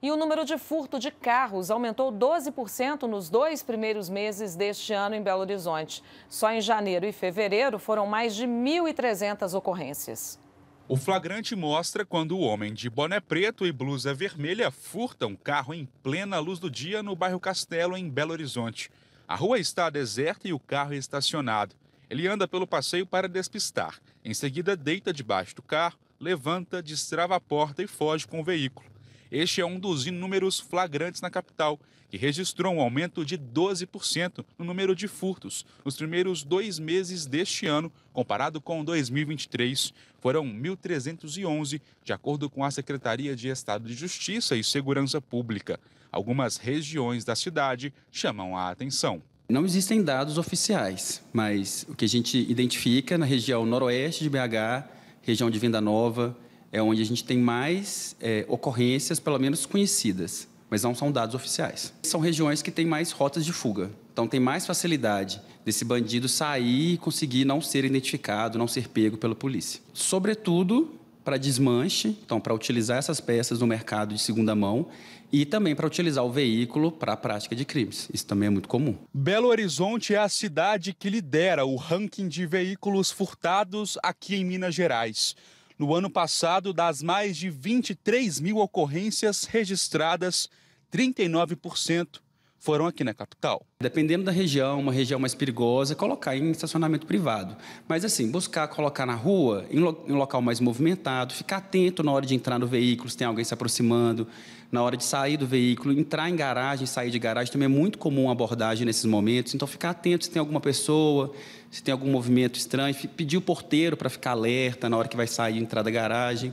E o número de furto de carros aumentou 12% nos dois primeiros meses deste ano em Belo Horizonte. Só em janeiro e fevereiro foram mais de 1.300 ocorrências. O flagrante mostra quando o homem de boné preto e blusa vermelha furta um carro em plena luz do dia no bairro Castelo, em Belo Horizonte. A rua está deserta e o carro é estacionado. Ele anda pelo passeio para despistar. Em seguida, deita debaixo do carro, levanta, destrava a porta e foge com o veículo. Este é um dos inúmeros flagrantes na capital, que registrou um aumento de 12% no número de furtos nos primeiros dois meses deste ano, comparado com 2023. Foram 1.311, de acordo com a Secretaria de Estado de Justiça e Segurança Pública. Algumas regiões da cidade chamam a atenção. Não existem dados oficiais, mas o que a gente identifica é na região noroeste de BH, região de Venda Nova, é onde a gente tem mais é, ocorrências, pelo menos conhecidas, mas não são dados oficiais. São regiões que têm mais rotas de fuga, então tem mais facilidade desse bandido sair e conseguir não ser identificado, não ser pego pela polícia. Sobretudo para desmanche, então para utilizar essas peças no mercado de segunda mão e também para utilizar o veículo para a prática de crimes. Isso também é muito comum. Belo Horizonte é a cidade que lidera o ranking de veículos furtados aqui em Minas Gerais. No ano passado, das mais de 23 mil ocorrências registradas, 39% foram aqui na capital. Dependendo da região, uma região mais perigosa, colocar em estacionamento privado. Mas assim, buscar colocar na rua, em, lo em um local mais movimentado, ficar atento na hora de entrar no veículo, se tem alguém se aproximando, na hora de sair do veículo, entrar em garagem, sair de garagem, também é muito comum abordagem nesses momentos. Então, ficar atento se tem alguma pessoa, se tem algum movimento estranho, pedir o porteiro para ficar alerta na hora que vai sair e entrar da garagem.